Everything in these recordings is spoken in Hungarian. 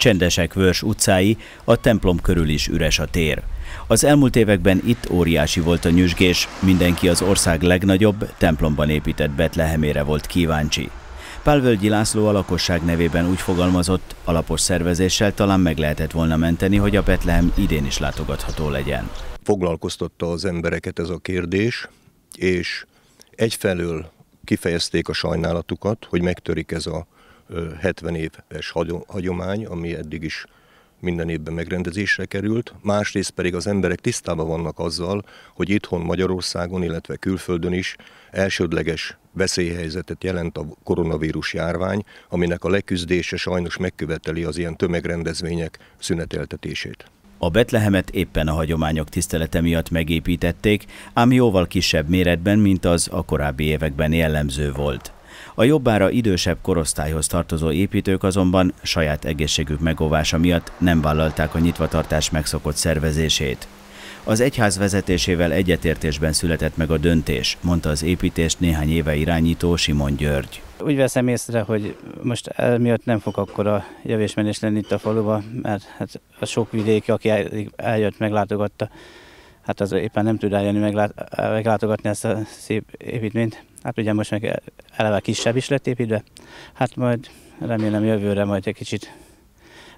Csendesek Vörs utcái, a templom körül is üres a tér. Az elmúlt években itt óriási volt a nyüzsgés, mindenki az ország legnagyobb, templomban épített Betlehemére volt kíváncsi. Pálvölgyi László a lakosság nevében úgy fogalmazott, alapos szervezéssel talán meg lehetett volna menteni, hogy a Betlehem idén is látogatható legyen. Foglalkoztatta az embereket ez a kérdés, és egyfelől kifejezték a sajnálatukat, hogy megtörik ez a 70 éves hagyomány, ami eddig is minden évben megrendezésre került, másrészt pedig az emberek tisztában vannak azzal, hogy itthon Magyarországon, illetve külföldön is elsődleges veszélyhelyzetet jelent a koronavírus járvány, aminek a leküzdése sajnos megköveteli az ilyen tömegrendezvények szüneteltetését. A Betlehemet éppen a hagyományok tisztelete miatt megépítették, ám jóval kisebb méretben, mint az a korábbi években jellemző volt. A jobbára idősebb korosztályhoz tartozó építők azonban saját egészségük megóvása miatt nem vállalták a nyitvatartás megszokott szervezését. Az egyház vezetésével egyetértésben született meg a döntés, mondta az építést néhány éve irányító Simon György. Úgy veszem észre, hogy most elmiatt nem fog akkor a jövésmenés lenni itt a faluba, mert hát a sok vidéki, aki eljött, meglátogatta, hát az éppen nem tud eljönni meglátogatni ezt a szép építményt. Hát ugye most meg eleve kisebb is lett építve, hát majd remélem jövőre majd egy kicsit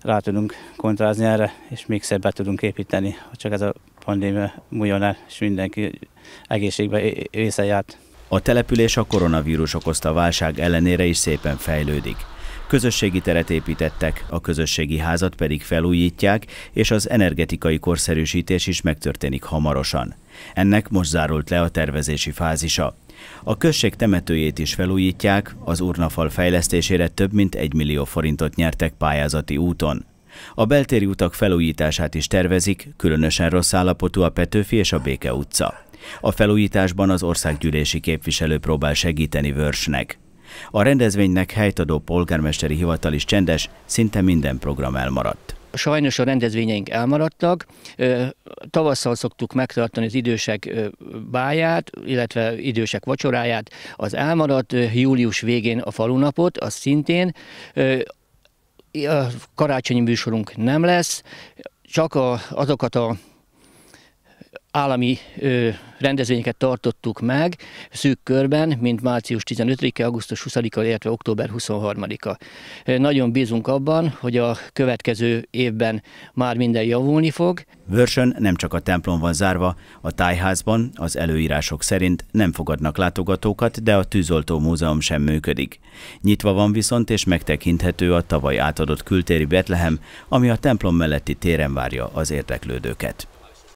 rá tudunk kontrázni erre, és még szebbet tudunk építeni, ha csak ez a pandémia múljon el, és mindenki egészségbe része járt. A település a koronavírus okozta válság ellenére is szépen fejlődik. Közösségi teret építettek, a közösségi házat pedig felújítják, és az energetikai korszerűsítés is megtörténik hamarosan. Ennek most zárult le a tervezési fázisa. A község temetőjét is felújítják, az urnafal fejlesztésére több mint 1 millió forintot nyertek pályázati úton. A beltéri utak felújítását is tervezik, különösen rossz állapotú a Petőfi és a Béke utca. A felújításban az országgyűlési képviselő próbál segíteni Vörsnek. A rendezvénynek helytadó polgármesteri hivatal is csendes, szinte minden program elmaradt. Sajnos a rendezvényeink elmaradtak. Tavasszal szoktuk megtartani az idősek báját, illetve idősek vacsoráját. Az elmaradt július végén a falunapot, az szintén. A karácsonyi műsorunk nem lesz, csak a, azokat a állami ö, rendezvényeket tartottuk meg szűk körben, mint március 15-e, augusztus 20-a, illetve október 23-a. Nagyon bízunk abban, hogy a következő évben már minden javulni fog. Vörsön nem csak a templom van zárva, a tájházban az előírások szerint nem fogadnak látogatókat, de a tűzoltó múzeum sem működik. Nyitva van viszont és megtekinthető a tavaly átadott kültéri Betlehem, ami a templom melletti téren várja az érdeklődőket.